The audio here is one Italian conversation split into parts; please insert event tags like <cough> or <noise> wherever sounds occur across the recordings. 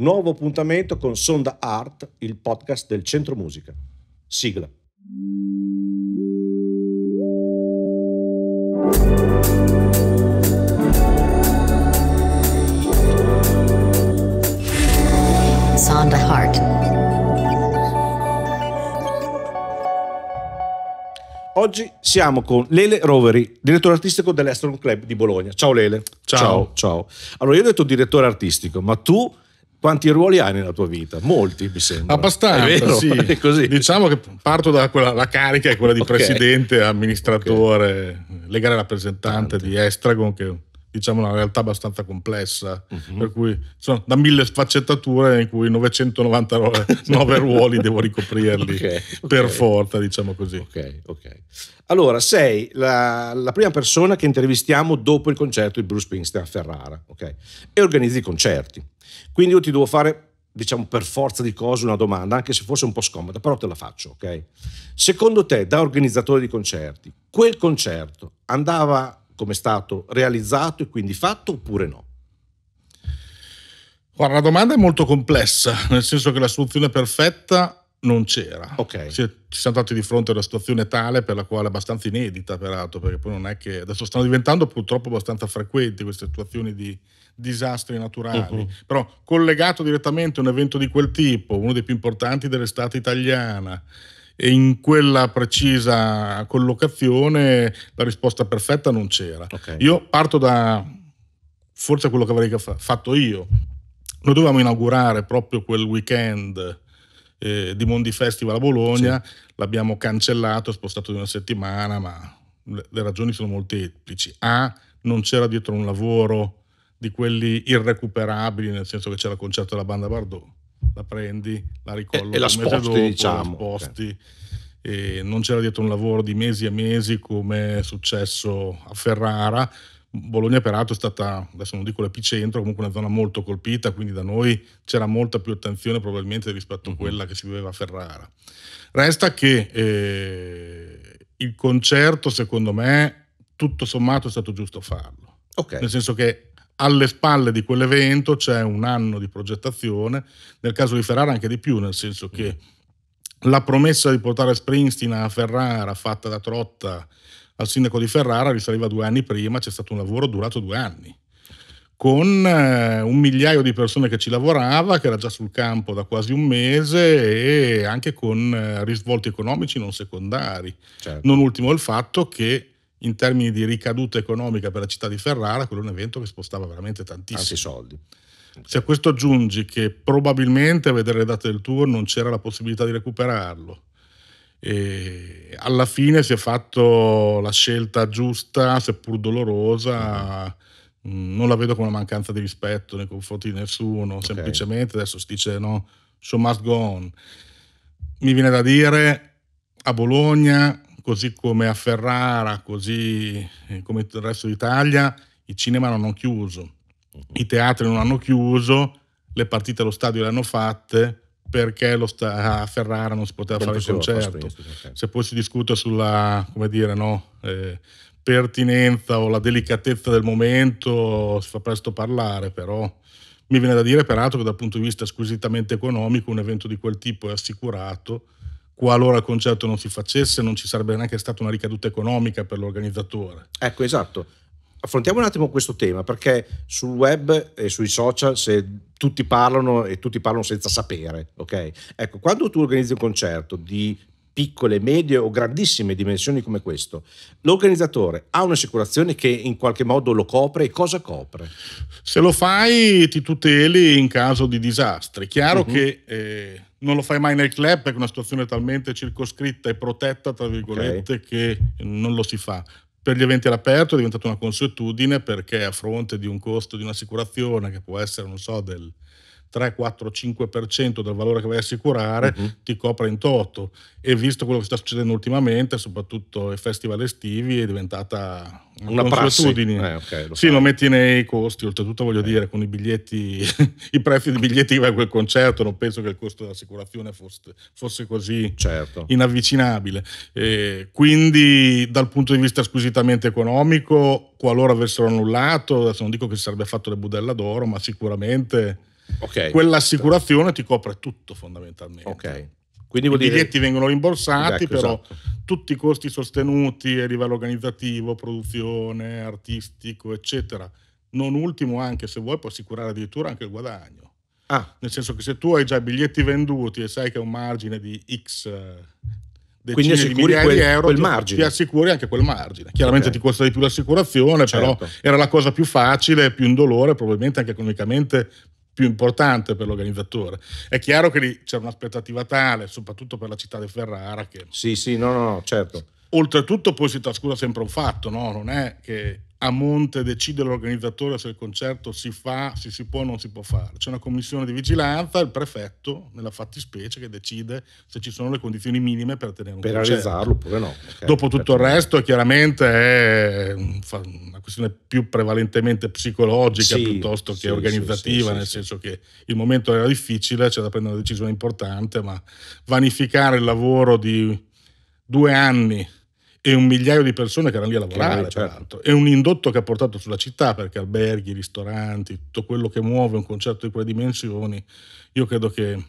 Nuovo appuntamento con Sonda Art, il podcast del Centro Musica. Sigla. Sonda Art. Oggi siamo con Lele Roveri, direttore artistico dell'Astron Club di Bologna. Ciao Lele. Ciao. ciao. ciao. Allora, io ho detto direttore artistico, ma tu quanti ruoli hai nella tua vita? Molti, mi sembra. Abbastanza, è sì. <laughs> È così. Diciamo che parto da quella, la carica è quella di okay. presidente, amministratore, okay. legale rappresentante Tante. di Estragon, che è diciamo, una realtà abbastanza complessa, uh-huh. per cui sono da mille sfaccettature in cui 999 <laughs> ruoli devo ricoprirli okay. per forza, diciamo così. Ok, ok. Allora, sei la, la, prima persona che intervistiamo dopo il concerto di Bruce Springsteen a Ferrara, ok? E organizzi concerti. Quindi io ti devo fare, diciamo per forza di cose, una domanda, anche se fosse un po' scomoda, però te la faccio, ok? Secondo te, da organizzatore di concerti, quel concerto andava come è stato realizzato e quindi fatto oppure no? Guarda, la domanda è molto complessa, nel senso che la soluzione perfetta non c'era. Okay. Ci, siamo trovati di fronte a una situazione tale per la quale è abbastanza inedita, peraltro, perché poi non è che adesso stanno diventando purtroppo abbastanza frequenti queste situazioni di, disastri naturali, uh-huh. però collegato direttamente a un evento di quel tipo, uno dei più importanti dell'estate italiana, e in quella precisa collocazione la risposta perfetta non c'era. Okay. Io parto da forse quello che avrei fatto io. Noi dovevamo inaugurare proprio quel weekend eh, di Mondi Festival a Bologna, sì. l'abbiamo cancellato, spostato di una settimana, ma le ragioni sono molteplici. A, non c'era dietro un lavoro di quelli irrecuperabili, nel senso che c'era il concerto della banda Bardot, la prendi, la ricollo e, e la sposti, dopo, diciamo. sposti. Okay. non c'era dietro un lavoro di mesi e mesi come è successo a Ferrara. Bologna peraltro è stata, adesso non dico l'epicentro, comunque una zona molto colpita, quindi da noi c'era molta più attenzione probabilmente rispetto a mhm. quella che si viveva a Ferrara. Resta che eh, il concerto, secondo me, tutto sommato è stato giusto farlo. Okay. Nel senso che alle spalle di quell'evento c'è un anno di progettazione, nel caso di Ferrara anche di più, nel senso che mm. la promessa di portare Springsteen a Ferrara fatta da Trotta al sindaco di Ferrara risaliva due anni prima, c'è stato un lavoro durato due anni con eh, un migliaio di persone che ci lavorava, che era già sul campo da quasi un mese e anche con eh, risvolti economici non secondari. Certo. Non ultimo il fatto che in termini di ricaduta economica per la città di Ferrara, quello è un evento che spostava veramente tantissimi Tanti soldi. Se a questo aggiungi che probabilmente a vedere le date del tour non c'era la possibilità di recuperarlo, e alla fine si è fatto la scelta giusta, seppur dolorosa. Mm, non la vedo come una mancanza di rispetto nei confronti di nessuno, okay. semplicemente adesso si dice no, show must go on. Mi viene da dire a Bologna così come a Ferrara, così eh, come il resto d'Italia, i cinema non hanno chiuso, mhm. i teatri non hanno chiuso, le partite allo stadio le hanno fatte perché sta- a Ferrara non si poteva fare il concerto. Se poi si discute sulla, come dire, no, eh, pertinenza o la delicatezza del momento, si fa presto parlare, però mi viene da dire peraltro che dal punto di vista squisitamente economico un evento di quel tipo è assicurato qualora il concerto non si facesse non ci sarebbe neanche stata una ricaduta economica per l'organizzatore. Ecco, esatto. Affrontiamo un attimo questo tema perché sul web e sui social se tutti parlano e tutti parlano senza sapere, ok? Ecco, quando tu organizzi un concerto di piccole, medie o grandissime dimensioni come questo, l'organizzatore ha un'assicurazione che in qualche modo lo copre e cosa copre? Se lo fai ti tuteli in caso di disastri. Chiaro uh-huh. che eh, non lo fai mai nel club perché è una situazione talmente circoscritta e protetta, tra virgolette, okay. che non lo si fa. Per gli eventi all'aperto è diventata una consuetudine perché a fronte di un costo di un'assicurazione che può essere, non so, del 3, 4, 5% del valore che vai a assicurare uh-huh. ti copre in toto. E visto quello che sta succedendo ultimamente, soprattutto i festival estivi, è diventata una consuetudine. Eh, okay, lo sì, lo metti nei costi, oltretutto voglio eh. dire, con i biglietti, <laughs> i prezzi dei biglietti che vai a quel concerto, non penso che il costo dell'assicurazione fosse, fosse così certo. inavvicinabile. Eh, quindi dal punto di vista squisitamente economico, qualora avessero annullato, adesso non dico che si sarebbe fatto le budella d'oro, ma sicuramente Okay. Quell'assicurazione ti copre tutto fondamentalmente. Okay. Quindi I biglietti dire... vengono rimborsati, esatto, però esatto. tutti i costi sostenuti a livello organizzativo, produzione, artistico, eccetera. Non ultimo, anche se vuoi, puoi assicurare addirittura anche il guadagno. Ah. Nel senso che se tu hai già i biglietti venduti e sai che è un margine di X eh, decine di migliaia quel, di euro, quel margine. ti assicuri anche quel margine. Chiaramente okay. ti costa di più l'assicurazione, certo. però era la cosa più facile, più indolore, probabilmente anche economicamente più importante per l'organizzatore. È chiaro che lì c'era un'aspettativa tale, soprattutto per la città di Ferrara. Che... Sì, sì, no, no, certo. Oltretutto poi si trascura sempre un fatto, no? non è che a monte decide l'organizzatore se il concerto si fa, se si può o non si può fare. C'è una commissione di vigilanza, il prefetto, nella fattispecie, che decide se ci sono le condizioni minime per tenere un per concerto. Per realizzarlo oppure no. Okay. Dopo tutto il certo. resto, chiaramente, è una questione più prevalentemente psicologica sì, piuttosto che sì, organizzativa, sì, nel senso che il momento era difficile, c'è da prendere una decisione importante, ma vanificare il lavoro di due anni e un migliaio di persone che erano lì a lavorare, tra certo. l'altro. E un indotto che ha portato sulla città, perché alberghi, ristoranti, tutto quello che muove un concerto di quelle dimensioni, io credo che...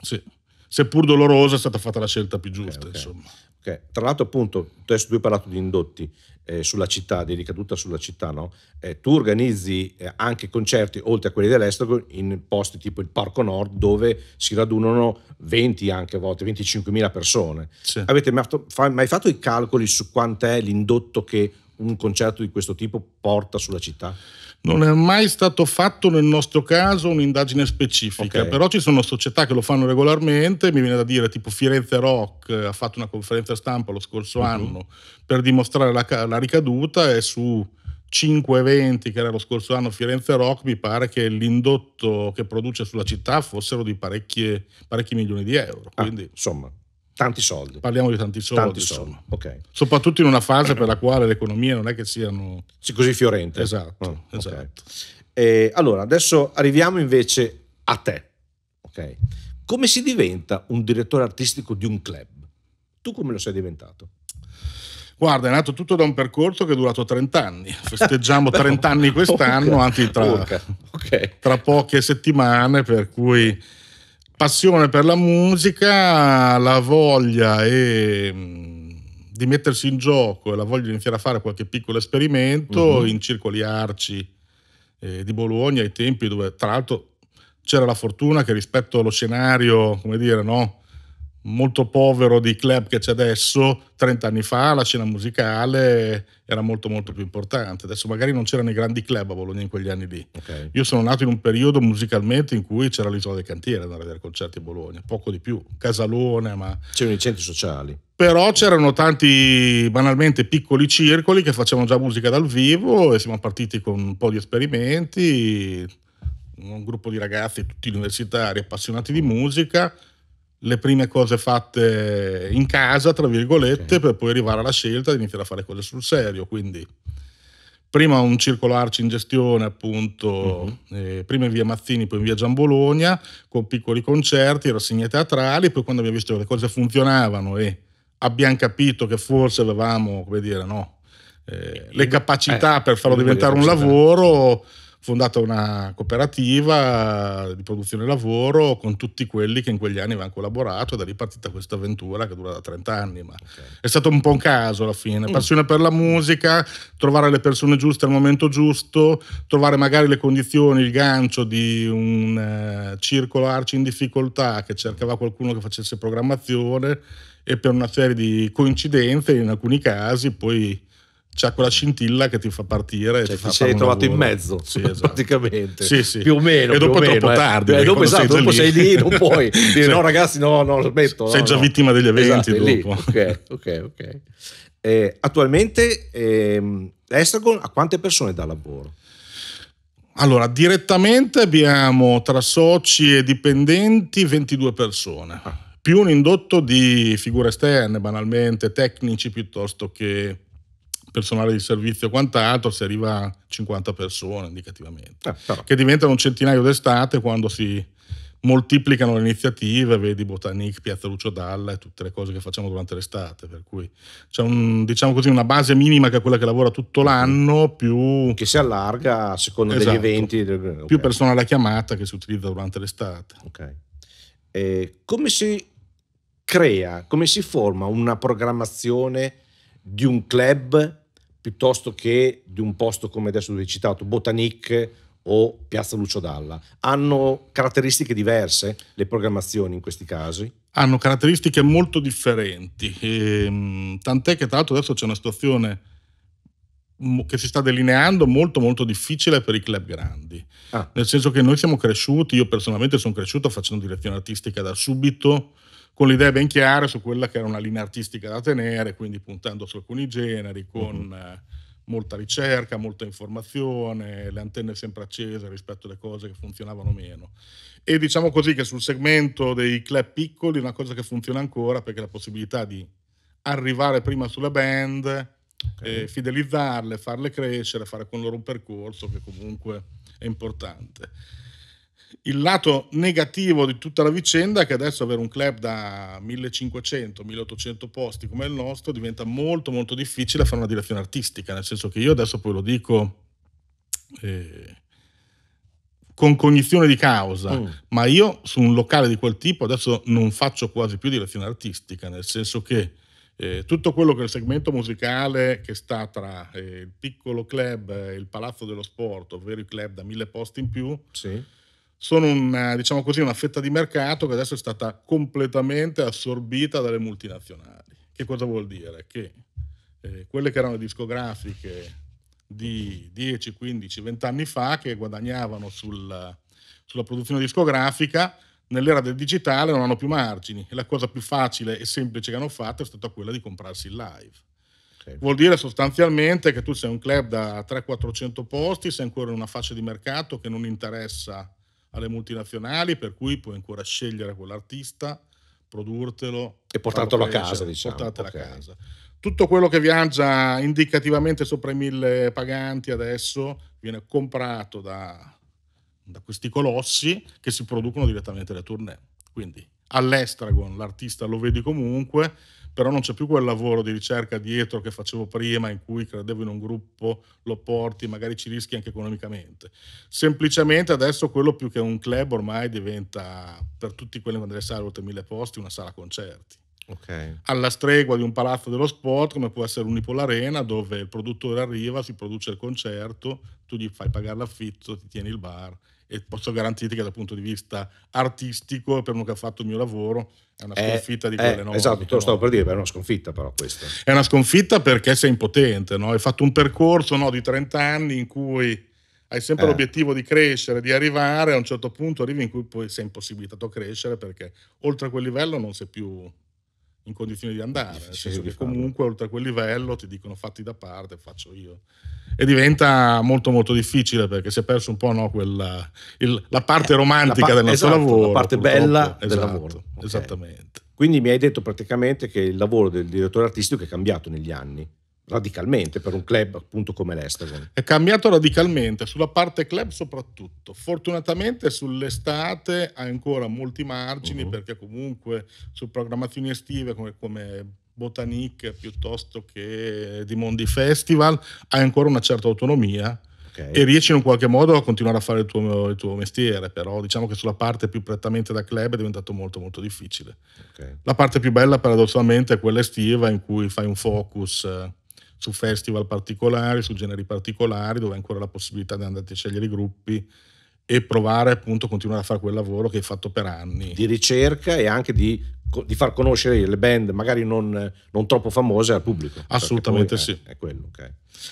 Sì seppur dolorosa, è stata fatta la scelta più giusta. Eh, okay, okay. Okay. Tra l'altro, appunto, adesso tu hai parlato di indotti eh, sulla città, di ricaduta sulla città, no? Eh, tu organizzi eh, anche concerti, oltre a quelli dell'estero, in posti tipo il Parco Nord, dove si radunano 20 anche a volte, 25 mila persone. Sì. Avete mai fatto, mai fatto i calcoli su quant'è l'indotto che un concerto di questo tipo porta sulla città? Non è mai stato fatto nel nostro caso un'indagine specifica, okay. però ci sono società che lo fanno regolarmente, mi viene da dire tipo Firenze Rock eh, ha fatto una conferenza stampa lo scorso uh-huh. anno per dimostrare la, la ricaduta e su 5 eventi che era lo scorso anno Firenze Rock, mi pare che l'indotto che produce sulla città fossero di parecchi milioni di euro. Ah, insomma, Tanti soldi. Parliamo di tanti soldi. Tanti soldi. Okay. Soprattutto in una fase per la quale le economie non è che siano... Così fiorente. Esatto. Oh, esatto. Okay. allora, adesso arriviamo invece a te. Okay. Come si diventa un direttore artistico di un club? Tu come lo sei diventato? Guarda, è nato tutto da un percorso che è durato 30 anni. <laughs> Festeggiamo 30 anni quest'anno, anzi tra, okay. tra poche settimane, per cui passione per la musica, la voglia e mm, di mettersi in gioco e la voglia di iniziare a fare qualche piccolo esperimento uh-huh. in circoli arci eh, di Bologna ai tempi dove tra l'altro c'era la fortuna che rispetto allo scenario, come dire, no? molto povero di club che c'è adesso, 30 anni fa la scena musicale era molto molto più importante. Adesso magari non c'erano i grandi club a Bologna in quegli anni lì. Okay. Io sono nato in un periodo musicalmente in cui c'era l'isola del cantiere andare a vedere concerti a Bologna, poco di più, Casalone, ma... C'erano i centri sociali. Però c'erano tanti, banalmente, piccoli circoli che facevano già musica dal vivo e siamo partiti con un po' di esperimenti, un gruppo di ragazzi tutti universitari appassionati di musica le prime cose fatte in casa, tra virgolette, okay. per poi arrivare alla scelta di iniziare a fare cose sul serio. Quindi prima un circolo arci in gestione, appunto, mm-hmm. eh, prima in via Mazzini, poi in via Giambologna, con piccoli concerti, rassegne teatrali, poi quando abbiamo visto che le cose funzionavano e abbiamo capito che forse avevamo, come dire, no, eh, le capacità eh, per farlo diventare un lavoro... Bene fondata una cooperativa di produzione e lavoro con tutti quelli che in quegli anni avevano collaborato e da lì è partita questa avventura che dura da 30 anni, ma okay. è stato un po' un caso alla fine, mm. passione per la musica, trovare le persone giuste al momento giusto, trovare magari le condizioni, il gancio di un eh, circolo arci in difficoltà che cercava qualcuno che facesse programmazione e per una serie di coincidenze in alcuni casi poi c'è quella scintilla che ti fa partire. Cioè, ti, ti sei trovato in mezzo, sì, <laughs> esatto. praticamente. Sì, sì. Più o meno. E dopo è troppo meno, eh. tardi. Eh. Dopo, esatto, sei dopo lì. sei lì, non <laughs> puoi dire no ragazzi, no, no, smetto. Sei no, già no. vittima degli eventi esatto, dopo. Ok, ok, ok. Eh, attualmente ehm, Estragon a quante persone dà lavoro? Allora, direttamente abbiamo tra soci e dipendenti 22 persone, ah. più un indotto di figure esterne, banalmente, tecnici piuttosto che personale di servizio e quant'altro, si arriva a 50 persone indicativamente, eh, che diventano un centinaio d'estate quando si moltiplicano le iniziative, vedi Botanic, Piazza Lucio Dalla e tutte le cose che facciamo durante l'estate, per cui c'è un, diciamo così, una base minima che è quella che lavora tutto l'anno, più... Che si allarga a seconda esatto, degli eventi. Del, okay. Più personale chiamata che si utilizza durante l'estate. Ok. Eh, come si crea, come si forma una programmazione di un club piuttosto che di un posto come adesso dove hai citato, Botanique o Piazza Lucio Dalla. Hanno caratteristiche diverse le programmazioni in questi casi? Hanno caratteristiche molto differenti, e, ehm, tant'è che tra l'altro adesso c'è una situazione che si sta delineando molto molto difficile per i club grandi. Ah. Nel senso che noi siamo cresciuti, io personalmente sono cresciuto facendo direzione artistica da subito, con le idee ben chiare su quella che era una linea artistica da tenere, quindi puntando su alcuni generi, con mm-hmm. Eh, molta ricerca, molta informazione, le antenne sempre accese rispetto alle cose che funzionavano meno. E diciamo così che sul segmento dei club piccoli è una cosa che funziona ancora perché la possibilità di arrivare prima sulle band, okay. eh, fidelizzarle, farle crescere, fare con loro un percorso che comunque è importante il lato negativo di tutta la vicenda è che adesso avere un club da 1500-1800 posti come il nostro diventa molto molto difficile fare una direzione artistica, nel senso che io adesso poi lo dico eh, con cognizione di causa, mm. ma io su un locale di quel tipo adesso non faccio quasi più direzione artistica, nel senso che eh, tutto quello che è il segmento musicale che sta tra eh, il piccolo club e il palazzo dello sport, ovvero i club da 1000 posti in più, sì sono una, eh, diciamo così, una fetta di mercato che adesso è stata completamente assorbita dalle multinazionali. Che cosa vuol dire? Che eh, quelle che erano le discografiche di 10, 15, 20 anni fa, che guadagnavano sul, sulla produzione discografica, nell'era del digitale non hanno più margini. E la cosa più facile e semplice che hanno fatto è stata quella di comprarsi il live. Vuol dire sostanzialmente che tu sei un club da 300-400 posti, sei ancora in una fascia di mercato che non interessa alle multinazionali, per cui puoi ancora scegliere quell'artista, produrtelo e portartelo a casa, diciamo. Portatelo okay. a casa. Tutto quello che viaggia indicativamente sopra i mille paganti adesso viene comprato da, da questi colossi che si producono direttamente le tournée. Quindi all'Estragon l'artista lo vedi comunque, però non c'è più quel lavoro di ricerca dietro che facevo prima in cui credevo in un gruppo, lo porti, magari ci rischi anche economicamente. Semplicemente adesso quello più che un club ormai diventa per tutti quelli che andrebbero a sale oltre mille posti una sala concerti. Okay. Alla stregua di un palazzo dello sport come può essere Unipol Arena dove il produttore arriva, si produce il concerto, tu gli fai pagare l'affitto, ti tieni il bar e posso garantirti che dal punto di vista artistico, per uno che ha fatto il mio lavoro, è una eh, sconfitta eh, di quelle eh, Esatto, te lo diciamo stavo per dire, è una sconfitta però questa. È una sconfitta perché sei impotente, no? Hai fatto un percorso no, di 30 anni in cui hai sempre eh. l'obiettivo di crescere, di arrivare, a un certo punto arrivi in cui poi sei impossibilitato a crescere perché oltre a quel livello non sei più in condizioni di andare, nel senso che comunque oltre a quel livello ti dicono fatti da parte, faccio io. E diventa molto molto difficile perché si è perso un po' no, quella, il, la parte eh, romantica la pa- del nostro esatto, lavoro. La parte bella esatto, del lavoro. Okay. Esattamente. Quindi mi hai detto praticamente che il lavoro del direttore artistico è cambiato negli anni radicalmente per un club appunto come l'Estagon. È cambiato radicalmente sulla parte club soprattutto. Fortunatamente sull'estate ha ancora molti margini uh-huh. perché comunque su programmazioni estive come, come Botanique piuttosto che di Mondi Festival hai ancora una certa autonomia. Okay. e riesci in un qualche modo a continuare a fare il tuo, il tuo, mestiere, però diciamo che sulla parte più prettamente da club è diventato molto molto difficile. Okay. La parte più bella paradossalmente è quella estiva in cui fai un focus eh, su festival particolari, su generi particolari, dove hai ancora la possibilità di andare a scegliere i gruppi e provare appunto a continuare a fare quel lavoro che hai fatto per anni. Di ricerca e anche di, di far conoscere le band magari non, non troppo famose al pubblico. Assolutamente sì. È, è quello, okay.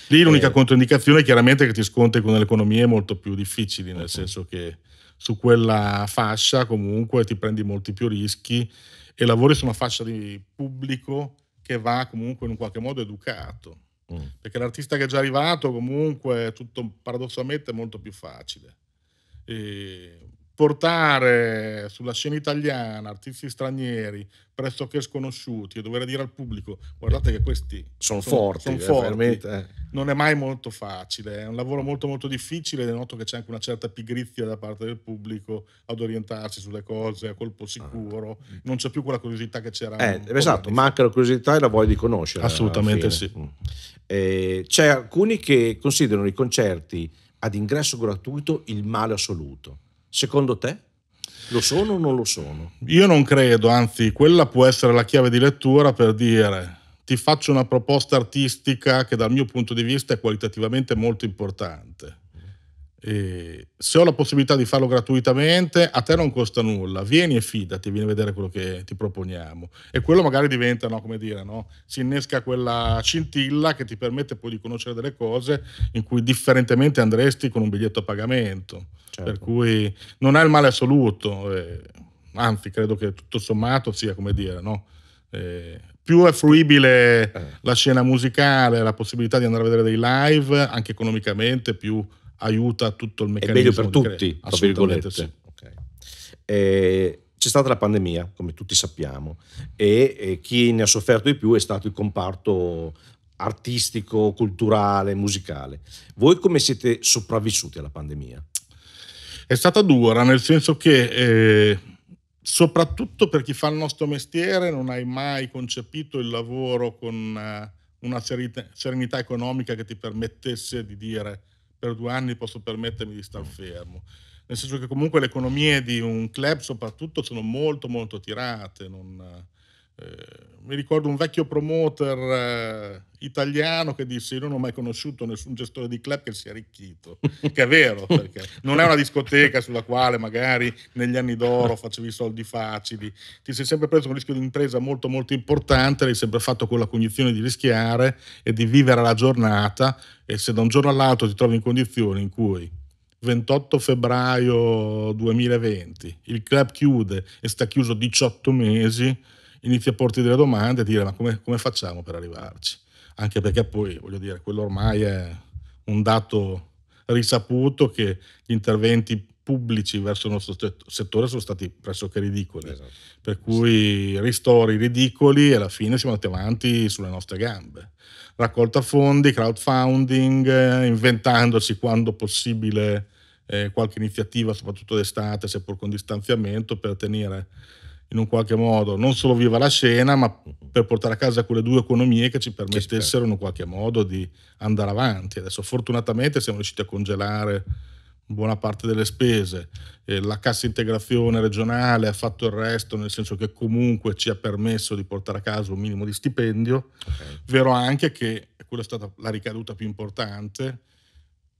Lì l'unica eh. controindicazione è chiaramente che ti scontri con le economie molto più difficili, nel okay. senso che su quella fascia comunque ti prendi molti più rischi e lavori su una fascia di pubblico che va comunque in un qualche modo educato. Mm. perché l'artista che è già arrivato comunque tutto paradossalmente è molto più facile. E portare sulla scena italiana artisti stranieri pressoché sconosciuti e dover dire al pubblico guardate che questi sono, sono forti, son eh, forti. Eh, non è mai molto facile, è un lavoro molto molto difficile ed è noto che c'è anche una certa pigrizia da parte del pubblico ad orientarsi sulle cose a colpo ah. sicuro, ah. non c'è più quella curiosità che c'era. Eh, esatto, manca la curiosità e la voglia di conoscere. Assolutamente sì. Mm. Eh, c'è alcuni che considerano i concerti ad ingresso gratuito il male assoluto Secondo te? Lo sono o non lo sono? Io non credo, anzi quella può essere la chiave di lettura per dire ti faccio una proposta artistica che dal mio punto di vista è qualitativamente molto importante e se ho la possibilità di farlo gratuitamente, a te non costa nulla, vieni e fidati, vieni a vedere quello che ti proponiamo. E quello magari diventa, no, come dire, no? si innesca quella scintilla che ti permette poi di conoscere delle cose in cui differentemente andresti con un biglietto a pagamento. Certo. Per cui non è il male assoluto, eh, anzi credo che tutto sommato sia, come dire, no? Eh, più è fruibile eh. la scena musicale, la possibilità di andare a vedere dei live, anche economicamente, più aiuta tutto il meccanismo. È meglio per tutti, tra virgolette. Sì. Okay. Eh, c'è stata la pandemia, come tutti sappiamo, e, e chi ne ha sofferto di più è stato il comparto artistico, culturale, musicale. Voi come siete sopravvissuti alla pandemia? È stata dura, nel senso che eh, soprattutto per chi fa il nostro mestiere non hai mai concepito il lavoro con eh, una serenità economica che ti permettesse di dire per due anni posso permettermi di star mm. fermo. Nel senso che comunque le economie di un club soprattutto sono molto molto tirate, non, eh, mi ricordo un vecchio promoter eh, italiano che disse: Io non ho mai conosciuto nessun gestore di club che sia arricchito. <laughs> che è vero, perché non è una discoteca sulla quale magari negli anni d'oro facevi soldi facili. Ti sei sempre preso un rischio di impresa molto, molto importante. L'hai sempre fatto con la cognizione di rischiare e di vivere la giornata. E se da un giorno all'altro ti trovi in condizioni in cui 28 febbraio 2020 il club chiude e sta chiuso 18 mesi inizi a porti delle domande e dire ma come, come facciamo per arrivarci? Anche perché poi, voglio dire, quello ormai è un dato risaputo che gli interventi pubblici verso il nostro settore sono stati pressoché ridicoli. Esatto. Per cui ristori ridicoli e alla fine siamo andati avanti sulle nostre gambe. Raccolta fondi, crowdfunding, eh, inventandoci quando possibile eh, qualche iniziativa, soprattutto d'estate, seppur con distanziamento, per tenere in un qualche modo non solo viva la scena, ma mm-hmm. per portare a casa quelle due economie che ci permettessero in un qualche modo di andare avanti. Adesso fortunatamente siamo riusciti a congelare buona parte delle spese, eh, la cassa integrazione regionale ha fatto il resto, nel senso che comunque ci ha permesso di portare a casa un minimo di stipendio, okay. vero anche che, quella è stata la ricaduta più importante,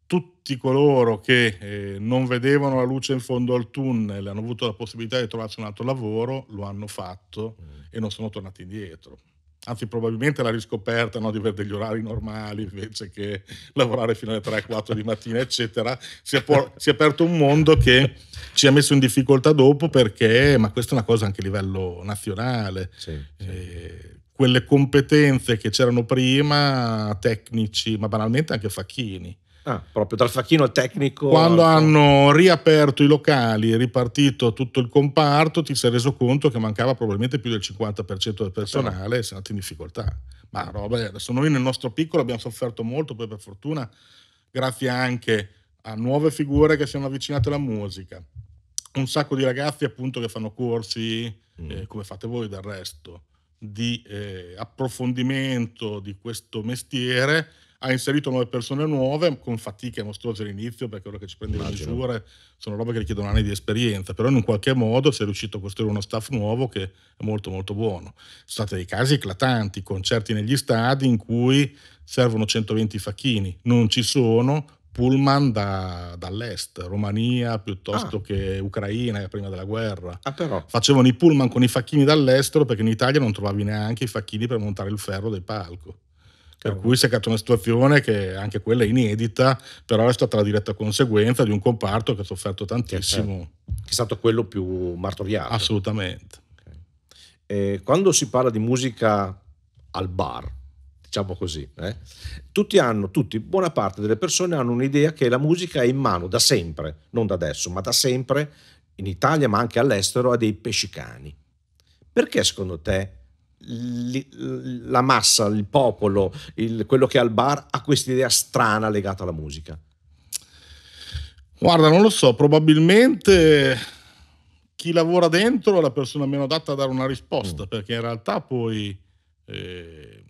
tutti coloro che eh, non vedevano la luce in fondo al tunnel, hanno avuto la possibilità di trovarsi un altro lavoro, lo hanno fatto mm. e non sono tornati indietro. Anzi, probabilmente la riscoperta no, di avere degli orari normali invece che lavorare fino alle 3-4 di mattina, eccetera, si è, por- <laughs> si è, aperto un mondo che ci ha messo in difficoltà dopo perché, ma questa è una cosa anche a livello nazionale, sì, sì. Eh, quelle competenze che c'erano prima, tecnici, ma banalmente anche facchini, Ah. proprio dal facchino tecnico. Quando al... hanno riaperto i locali, e ripartito tutto il comparto, ti sei reso conto che mancava probabilmente più del 50% del personale e sei andato in difficoltà. Ma mm. roba, eh, adesso noi nel nostro piccolo abbiamo sofferto molto, poi per fortuna, grazie anche a nuove figure che si sono avvicinate alla musica, un sacco di ragazzi appunto che fanno corsi, mm. eh, come fate voi del resto, di eh, approfondimento di questo mestiere ha inserito nuove persone nuove con fatiche mostruose all'inizio perché quello che ci prende Immagino. le misure sono robe che richiedono anni di esperienza, però in un qualche modo si è riuscito a costruire uno staff nuovo che è molto molto buono. Sono stati dei casi eclatanti, concerti negli stadi in cui servono 120 facchini, non ci sono, pullman da, dall'est, Romania piuttosto ah. che Ucraina prima della guerra. Ah, Facevano i pullman con i facchini dall'estero perché in Italia non trovavi neanche i facchini per montare il ferro del palco. Per cui si è creata una situazione che anche quella è inedita, però è stata la diretta conseguenza di un comparto che ha sofferto tantissimo. Eh, certo. Che è stato quello più martoriato. Assolutamente. Okay. E eh, quando si parla di musica al bar, diciamo così, eh, tutti hanno, tutti, buona parte delle persone hanno un'idea che la musica è in mano da sempre, non da adesso, ma da sempre, in Italia ma anche all'estero, a dei pescicani. Perché secondo te la massa, il popolo, il, quello che è al bar ha questa idea strana legata alla musica? Guarda, non lo so, probabilmente chi lavora dentro è la persona meno adatta a dare una risposta, mm. perché in realtà poi eh,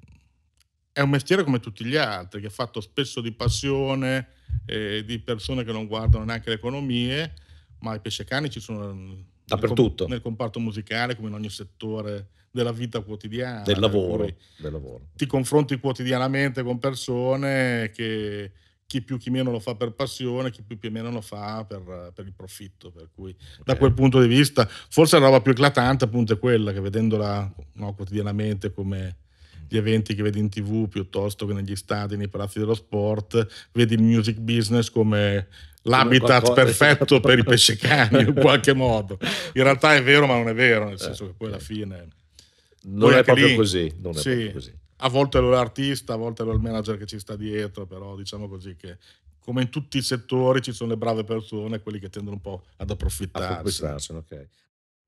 è un mestiere come tutti gli altri, che è fatto spesso di passione, eh, di persone che non guardano neanche le economie, ma i cani ci sono dappertutto. Nel, comparto musicale, come in ogni settore della vita quotidiana. Del lavoro. Del lavoro. Ti confronti quotidianamente con persone che chi più chi meno lo fa per passione, chi più chi meno lo fa per, per il profitto. Per cui okay. da quel punto di vista, forse la roba più eclatante appunto è quella che vedendola no, quotidianamente come gli eventi che vedi in tv piuttosto che negli stadi, nei palazzi dello sport, vedi il music business come l'habitat come perfetto per i <laughs> pescecani in qualche modo. In realtà è vero ma non è vero, nel eh, senso che poi alla eh. fine... Non è proprio lì, così, non è proprio così. A volte lo è l'artista, a volte lo è il manager che ci sta dietro, però diciamo così che come in tutti i settori ci sono le brave persone, quelli che tendono un po' ad approfittarsi. approfittarsi okay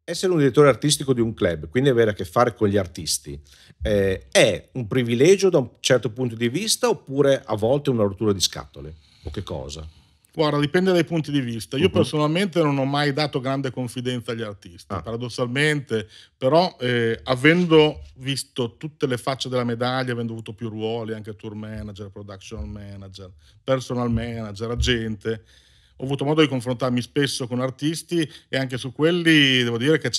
essere un direttore artistico di un club, quindi avere a che fare con gli artisti, eh, è un privilegio da un certo punto di vista oppure a volte una rottura di scatole? O che cosa? Guarda, dipende dai punti di vista. Io uh-huh. personalmente non ho mai dato grande confidenza agli artisti, ah. paradossalmente, però eh, avendo visto tutte le facce della medaglia, avendo avuto più ruoli, anche tour manager, production manager, personal manager, agente, ho avuto modo di confrontarmi spesso con artisti e anche su quelli devo dire che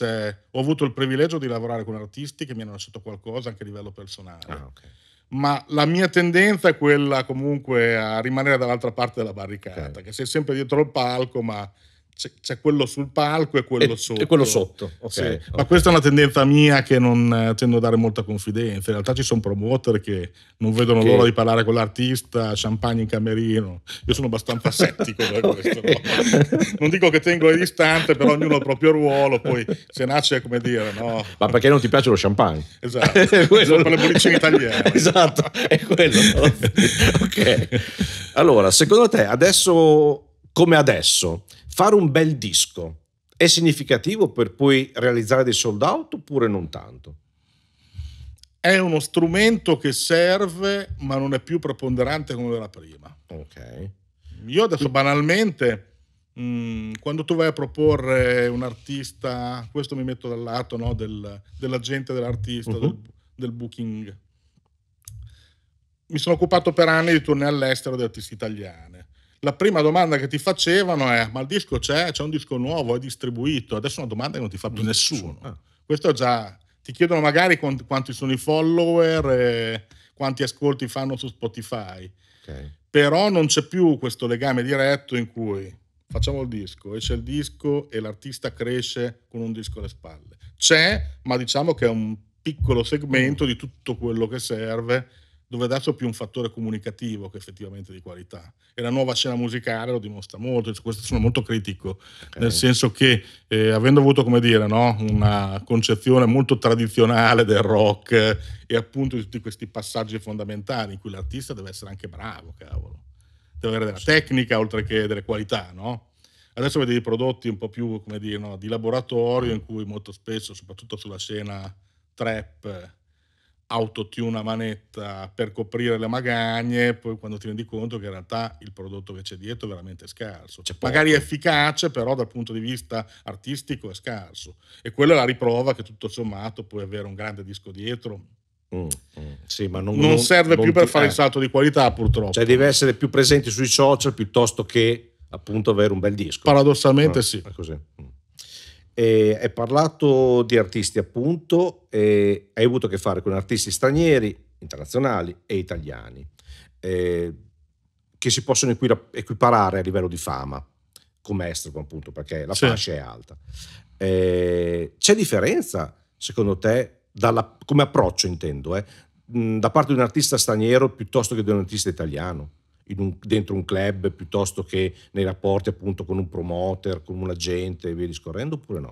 ho avuto il privilegio di lavorare con artisti che mi hanno lasciato qualcosa anche a livello personale. Ah, okay. Ma la mia tendenza è quella comunque a rimanere dall'altra parte della barricata, okay. che sei sempre dietro il palco, ma c'è, c'è, quello sul palco e quello e, sotto. E quello sotto, okay, sì. okay. Ma questa è una tendenza mia che non eh, tendo a dare molta confidenza. In realtà ci sono promoter che non vedono okay. l'ora di parlare con l'artista, champagne in camerino. Io sono abbastanza <laughs> settico da questo. Non dico che tengo le distanze, però ognuno ha il proprio ruolo, poi se nasce è come dire, no? Ma perché non ti piace lo champagne? Esatto, <laughs> quello... le bollicine italiane. <laughs> esatto, è quello. ok. Allora, secondo te adesso come adesso, fare un bel disco è significativo per poi realizzare dei sold out oppure non tanto? È uno strumento che serve, ma non è più preponderante come era prima. Ok. Io adesso banalmente, mm, quando tu vai a proporre un artista, questo mi metto dal lato no, del, dell'agente dell'artista, uh-huh. del, mhm. del booking, mi sono occupato per anni di tournée all'estero di artisti italiani la prima domanda che ti facevano è ma il disco c'è, c'è un disco nuovo, è distribuito, adesso è una domanda che non ti fa più mm. nessuno. Ah. Questo già, ti chiedono magari quanti sono i follower, e quanti ascolti fanno su Spotify, okay. però non c'è più questo legame diretto in cui facciamo il disco, esce il disco e l'artista cresce con un disco alle spalle. C'è, ma diciamo che è un piccolo segmento mm. di tutto quello che serve dove adesso è più un fattore comunicativo che effettivamente di qualità. E la nuova scena musicale lo dimostra molto, su questo sono molto critico, okay. nel senso che eh, avendo avuto, come dire, no, una concezione molto tradizionale del rock e appunto di tutti questi passaggi fondamentali in cui l'artista deve essere anche bravo, cavolo, deve avere della tecnica oltre che delle qualità, no? Adesso vedi dei prodotti un po' più, come dire, no, di laboratorio in cui molto spesso, soprattutto sulla scena trap, autotune a manetta per coprire le magagne, poi quando ti rendi conto che in realtà il prodotto che c'è dietro è veramente scarso. C'è Magari è efficace, però dal punto di vista artistico è scarso. E quella è la riprova che tutto sommato puoi avere un grande disco dietro. Mm, mm. Sì, ma non, non, serve non più ti... per fare eh. il salto di qualità, purtroppo. Cioè, devi essere più presenti sui social piuttosto che appunto avere un bel disco. Paradossalmente no, ah, sì. È così. E hai parlato di artisti, appunto, e hai avuto a che fare con artisti stranieri, internazionali e italiani, eh, che si possono equiparare a livello di fama, come Estropo, appunto, perché la sì. fascia è alta. Eh, c'è differenza, secondo te, dalla, come approccio intendo, eh, da parte di un artista straniero piuttosto che di un artista italiano? un, dentro un club piuttosto che nei rapporti appunto con un promoter, con un agente e via discorrendo oppure no?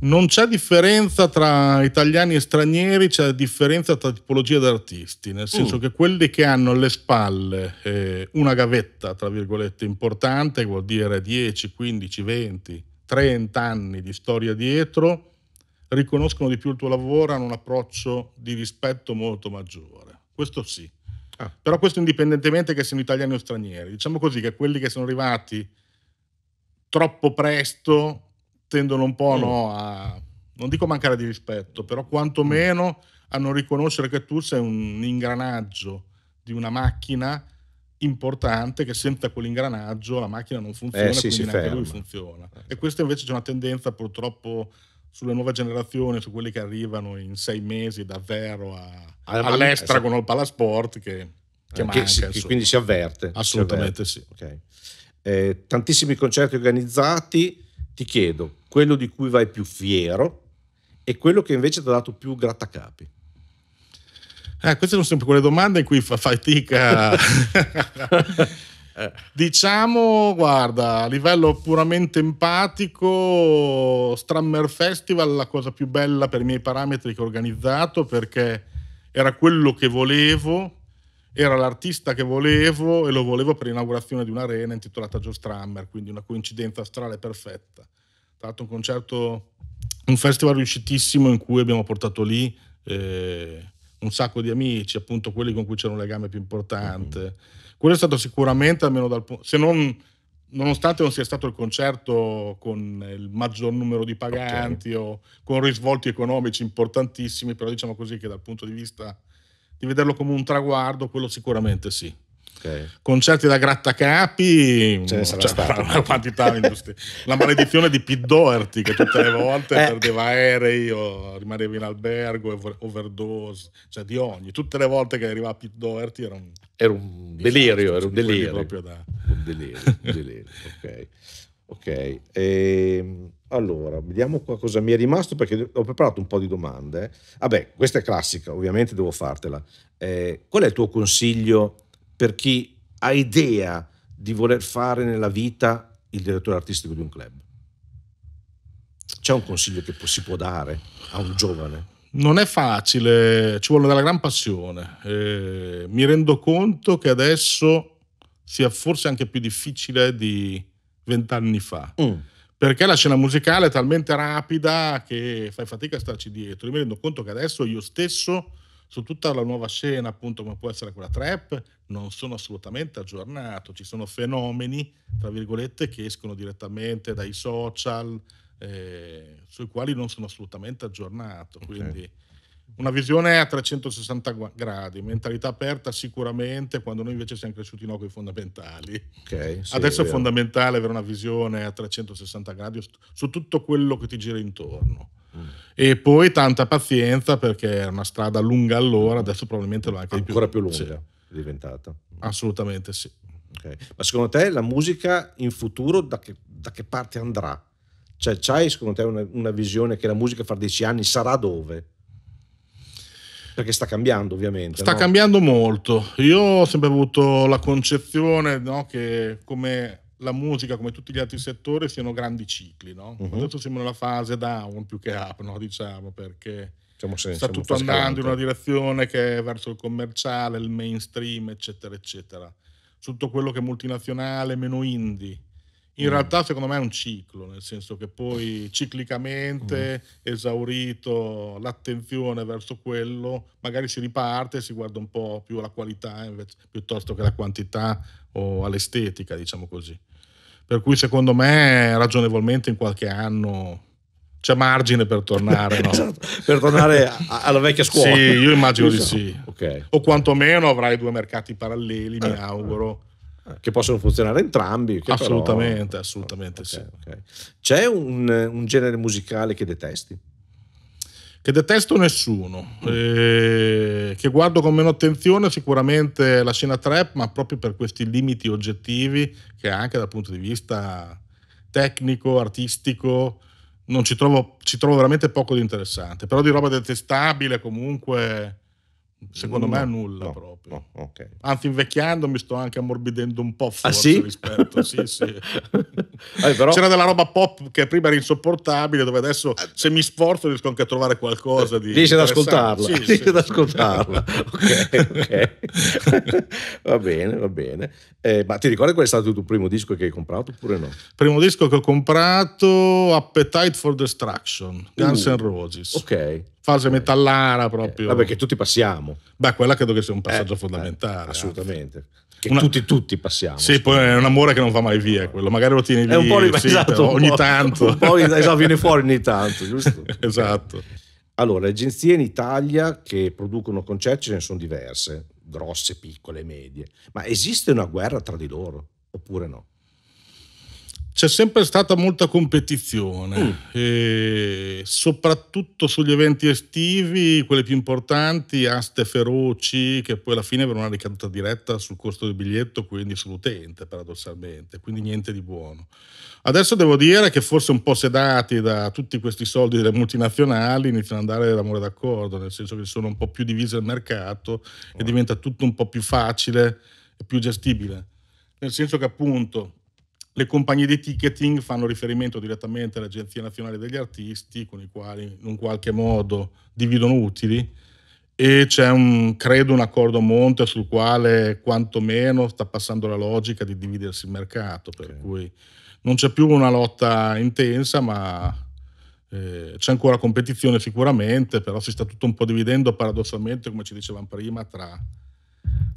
Non c'è differenza tra italiani e stranieri, c'è differenza tra tipologia di artisti, nel senso mm. che quelli che hanno alle spalle eh, una gavetta, tra virgolette, importante, vuol dire 10, 15, 20, 30 anni di storia dietro, riconoscono di più il tuo lavoro, hanno un approccio di rispetto molto maggiore. Questo sì. Ah. Però questo indipendentemente che siano italiani o stranieri. Diciamo così che quelli che sono arrivati troppo presto tendono un po' mm. no, a, non dico mancare di rispetto, però quantomeno mm. a non riconoscere che tu sei un ingranaggio di una macchina importante che senza quell'ingranaggio la macchina non funziona, eh, sì, quindi neanche ferma. lui funziona. Eh, e questa invece c'è una tendenza purtroppo sulla nuova generazione, su quelli che arrivano in sei mesi davvero a, ah, all'estra esatto. con il palasport che, che, eh, manca, si, che quindi si avverte. Assolutamente si avverte. sì. Okay. Eh, tantissimi concerti organizzati, ti chiedo, quello di cui vai più fiero e quello che invece ti ha dato più grattacapi? Eh, queste sono sempre quelle domande in cui fa fatica <laughs> <laughs> Eh. Diciamo, guarda, a livello puramente empatico, Strammer Festival è la cosa più bella per i miei parametri che ho organizzato perché era quello che volevo, era l'artista che volevo e lo volevo per l'inaugurazione di un'arena intitolata Joe Strammer, quindi una coincidenza astrale perfetta. Tra l'altro un concerto, un festival riuscitissimo in cui abbiamo portato lì eh, un sacco di amici, appunto quelli con cui c'era un legame più importante. Mm-hmm quello è stato sicuramente, almeno dal punto, se non, nonostante non sia stato il concerto con il maggior numero di paganti okay. o con risvolti economici importantissimi, però diciamo così che dal punto di vista di vederlo come un traguardo, quello sicuramente sì. Okay. Concerti da grattacapi, cioè, una <laughs> quantità industriale. La maledizione di Pete Doherty che tutte le volte <laughs> eh. perdeva aerei o rimaneva in albergo, overdose, cioè di ogni. Tutte le volte che arrivava Pete Doherty era un... Era un delirio, cioè, era un delirio. Da... Un delirio, un <laughs> delirio. ok. Ok, e, ehm, allora vediamo qua cosa mi è rimasto perché ho preparato un po' di domande. Vabbè, questa è classica, ovviamente devo fartela. Eh, qual è il tuo consiglio per chi ha idea di voler fare nella vita il direttore artistico di un club? C'è un consiglio che si può dare a un giovane? Non è facile, ci vuole della gran passione. Eh, mi rendo conto che adesso sia forse anche più difficile di vent'anni fa. Mm. Perché la scena musicale è talmente rapida che fai fatica a starci dietro. Io mi rendo conto che adesso io stesso su tutta la nuova scena, appunto come può essere quella trap, non sono assolutamente aggiornato, ci sono fenomeni, tra virgolette, che escono direttamente dai social, eh, sui quali non sono assolutamente aggiornato, okay. quindi una visione a 360 gradi, mentalità aperta sicuramente, quando noi invece siamo cresciuti no, con i fondamentali. Okay, sì, Adesso è, è fondamentale avere una visione a 360 gradi su tutto quello che ti gira intorno. Mm. E poi tanta pazienza perché era una strada lunga allora, adesso probabilmente lo è anche Ancora più. Ancora più lunga sì. è diventata. Mm. Assolutamente sì. Okay. Ma secondo te la musica in futuro da che, da che parte andrà? Cioè, c'hai secondo te una, una visione che la musica fra dieci anni sarà dove? Perché sta cambiando ovviamente. Sta no? cambiando molto. Io ho sempre avuto la concezione no, che come la musica, come tutti gli altri settori, siano grandi cicli. No? Mhm. Uh-huh. Adesso siamo nella fase down più che up, no? diciamo, perché siamo se, sta siamo tutto andando in una direzione che è verso il commerciale, il mainstream, eccetera, eccetera. tutto quello che è multinazionale, meno indie in mm. realtà secondo me è un ciclo, nel senso che poi ciclicamente, mm. esaurito l'attenzione verso quello, magari si riparte e si guarda un po' più alla qualità invece, piuttosto che alla quantità o all'estetica, diciamo così. Per cui secondo me ragionevolmente in qualche anno c'è margine per tornare, <laughs> no? Esatto. per tornare alla vecchia scuola. sì, io immagino di esatto. sì. Okay. O quantomeno avrai due mercati paralleli, mi eh. auguro eh, che possono funzionare entrambi. assolutamente, però... assolutamente okay, sì. Okay. C'è un, un, genere musicale che detesti? Che detesto nessuno, eh, che guardo con meno attenzione sicuramente la scena trap, ma proprio per questi limiti oggettivi che anche dal punto di vista tecnico, artistico, non ci trovo, ci trovo veramente poco di interessante. Però di roba detestabile comunque Secondo no, me nulla no, proprio. No, okay. Anzi, invecchiando mi sto anche ammorbidendo un po' ah, forse ah, sì? rispetto. sì, sì. Eh, <laughs> però... C'era della roba pop che prima era insopportabile, dove adesso ah, se mi sforzo riesco anche a trovare qualcosa di. Riesci ad ascoltarla. Sì, Riesci sì, ad ascoltarla. ok, ok. <laughs> va bene, va bene. Eh, ma ti ricordi qual è stato il tuo primo disco che hai comprato oppure no? Primo disco che ho comprato, Appetite for Destruction, Guns uh, N' Roses. Ok fase metallara proprio. Vabbè, che tutti passiamo. Beh, quella credo che sia un eh, passaggio eh, fondamentale. Eh, assolutamente. Che una... tutti, tutti passiamo. Sì, poi è un amore che non va mai via quello. Magari lo tieni lì, è un po li... sì, esatto, ogni po', tanto. Poi <laughs> esatto, viene fuori ogni tanto, giusto? <laughs> esatto. Allora, le agenzie in Italia che producono concerti ce ne sono diverse, grosse, piccole, medie. Ma esiste una guerra tra di loro oppure no? C'è sempre stata molta competizione, mm. soprattutto sugli eventi estivi, quelli più importanti, aste feroci, che poi alla fine avevano una ricaduta diretta sul costo del biglietto, quindi sull'utente paradossalmente, quindi niente di buono. Adesso devo dire che forse un po' sedati da tutti questi soldi delle multinazionali iniziano ad andare l'amore d'accordo, nel senso che sono un po' più divise il mercato mm. e diventa tutto un po' più facile e più gestibile. Nel senso che appunto le compagnie di ticketing fanno riferimento direttamente all'Agenzia Nazionale degli Artisti, con i quali in un qualche modo dividono utili e c'è un, credo un accordo a monte sul quale quantomeno sta passando la logica di dividersi il mercato, per okay. cui non c'è più una lotta intensa, ma eh, c'è ancora competizione sicuramente, però si sta tutto un po' dividendo paradossalmente, come ci dicevamo prima, tra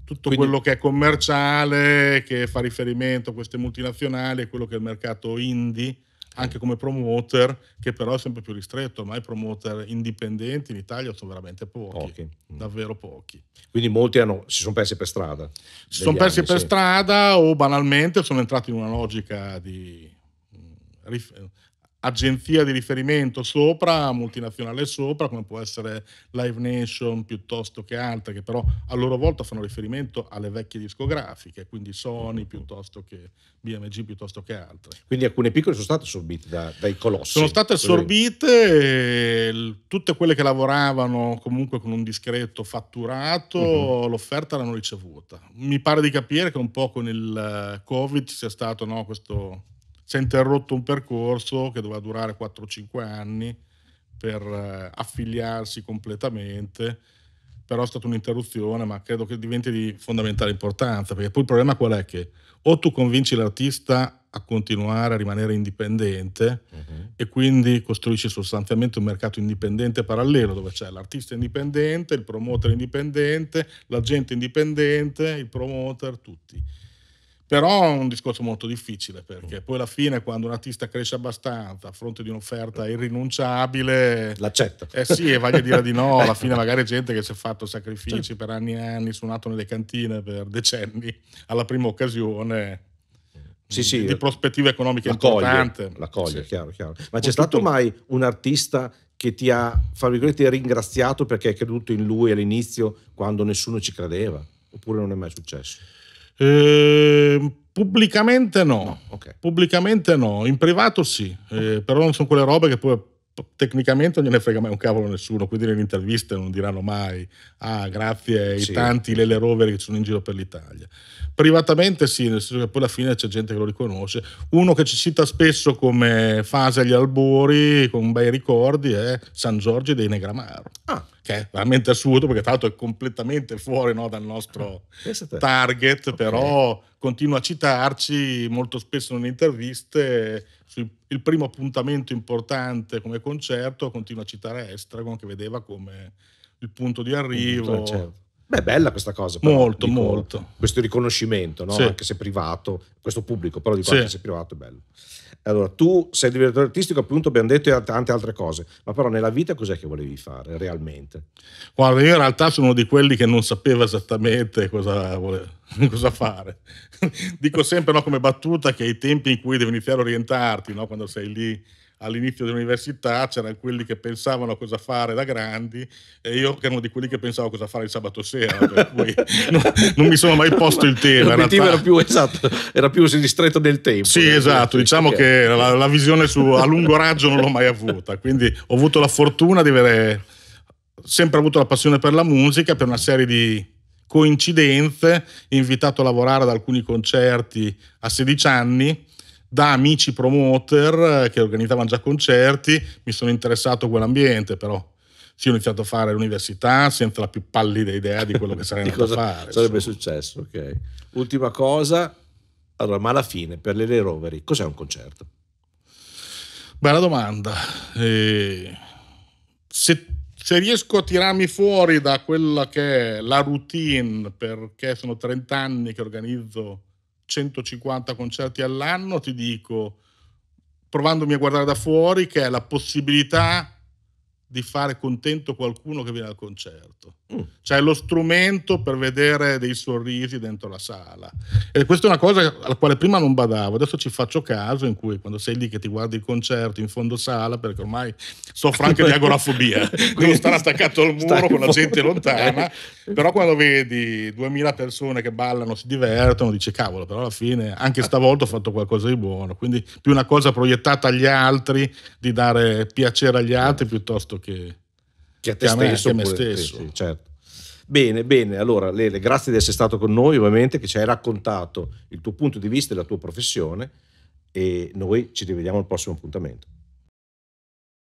tutto Quindi, quello che è commerciale, che fa riferimento a queste multinazionali, è quello che è il mercato indie, anche come promoter, che però è sempre più ristretto, ormai i promoter indipendenti in Italia sono veramente pochi, pochi. Mm. davvero pochi. Quindi molti hanno, si sono persi per strada. Si sono persi anni, per sì. strada o banalmente sono entrati in una logica di mm, agenzia di riferimento sopra, multinazionale sopra, come può essere Live Nation piuttosto che altre, che però a loro volta fanno riferimento alle vecchie discografiche, quindi Sony piuttosto che BMG piuttosto che altre. Quindi alcune piccole sono state assorbite da, dai colossi. Sono state assorbite tutte quelle che lavoravano comunque con un discreto fatturato, uh-huh. l'offerta l'hanno ricevuta. Mi pare di capire che un po' con il eh, Covid sia stato no, questo si è interrotto un percorso che doveva durare 4-5 anni per eh, affiliarsi completamente, però è stata un'interruzione, ma credo che diventi di fondamentale importanza, perché poi il problema qual è che o tu convinci l'artista a continuare a rimanere indipendente uh-huh. e quindi costruisci sostanzialmente un mercato indipendente parallelo dove c'è l'artista indipendente, il promoter indipendente, l'agente indipendente, il promoter, tutti però è un discorso molto difficile perché poi alla fine quando un artista cresce abbastanza a fronte di un'offerta irrinunciabile... L'accetta. Eh sì, e voglio dire di no, <laughs> alla fine magari gente che si è fatto sacrifici certo. per anni e anni, suonato nelle cantine per decenni, alla prima occasione sì, sì, di, di prospettiva economica la importante. La coglie, sì. chiaro, chiaro. Ma c'è stato mai un artista che ti ha, fra virgolette, ringraziato perché hai creduto in lui all'inizio quando nessuno ci credeva? Oppure non è mai successo? Ehm, pubblicamente no, no okay. pubblicamente no, in privato sì, okay. eh, però non sono quelle robe che poi tecnicamente non gliene frega mai un cavolo a nessuno, quindi nelle interviste non diranno mai ah grazie ai sì. tanti Lele Rover che sono in giro per l'Italia. Privatamente sì, nel senso che poi alla fine c'è gente che lo riconosce. Uno che ci cita spesso come fase agli albori, con bei ricordi, è San Giorgio dei Negramaro. Ah. Che è veramente assurdo perché tra l'altro è completamente fuori no, dal nostro ah, target, okay. però continua a citarci molto spesso nelle interviste Il primo appuntamento importante come concetto concerto continua a citare Estragon che vedeva come il punto di mm, arrivo. Eh, certo. Beh, bella questa cosa. Però, molto, dico, molto. Questo riconoscimento, no? sì. anche se privato, questo pubblico, però di sì. anche se privato è bello. Allora, tu sei direttore artistico, appunto, abbiamo detto e tante altre cose, ma però nella vita cos'è che volevi fare realmente? Guarda, io in realtà sono uno di quelli che non sapeva esattamente cosa, voleva, <laughs> cosa fare. <laughs> Dico sempre no, come battuta che i tempi in cui devi iniziare a orientarti, no? quando sei lì all'inizio dell'università c'erano quelli che pensavano a cosa fare da grandi e io che ero di quelli che pensavo a cosa fare il sabato sera, per cui <laughs> non, non, mi sono mai posto il tema. L'obiettivo era più, esatto, era più ristretto del tempo. Sì, eh, esatto, diciamo okay. che la, la visione su, a lungo raggio non l'ho mai avuta, quindi ho avuto la fortuna di avere sempre avuto la passione per la musica, per una serie di coincidenze, invitato a lavorare ad alcuni concerti a 16 anni da amici promoter eh, che organizzavano già concerti, mi sono interessato a quell'ambiente però. Sì, ho iniziato a fare l'università senza la più pallida idea di quello che <laughs> sarei andato a fare. Sarebbe insomma. successo, ok. Ultima cosa, allora, ma alla fine per le Roveri cos'è un concerto? Bella domanda. Eh, se, se, riesco a tirarmi fuori da quella che è la routine, perché sono 30 anni che organizzo 150 concerti all'anno, ti dico, provandomi a guardare da fuori, che è la possibilità di fare contento qualcuno che viene al concerto. Mm. Cioè lo strumento per vedere dei sorrisi dentro la sala. E questa è una cosa alla quale prima non badavo, adesso ci faccio caso, in cui quando sei lì che ti guardi il concerto in fondo sala, perché ormai soffro anche di agorafobia, <laughs> devo stare attaccato al muro con la gente lontana, però quando vedi 2000 persone che ballano, si divertono, dici cavolo, però alla fine anche ah. stavolta ho fatto qualcosa di buono, quindi più una cosa proiettata agli altri, di dare piacere agli altri piuttosto che che a te che a me, stesso. A me stesso. Sì, certo. Bene, bene. Allora, Lele, grazie di essere stato con noi, ovviamente, che ci hai raccontato il tuo punto di vista e la tua professione e noi ci rivediamo al prossimo appuntamento.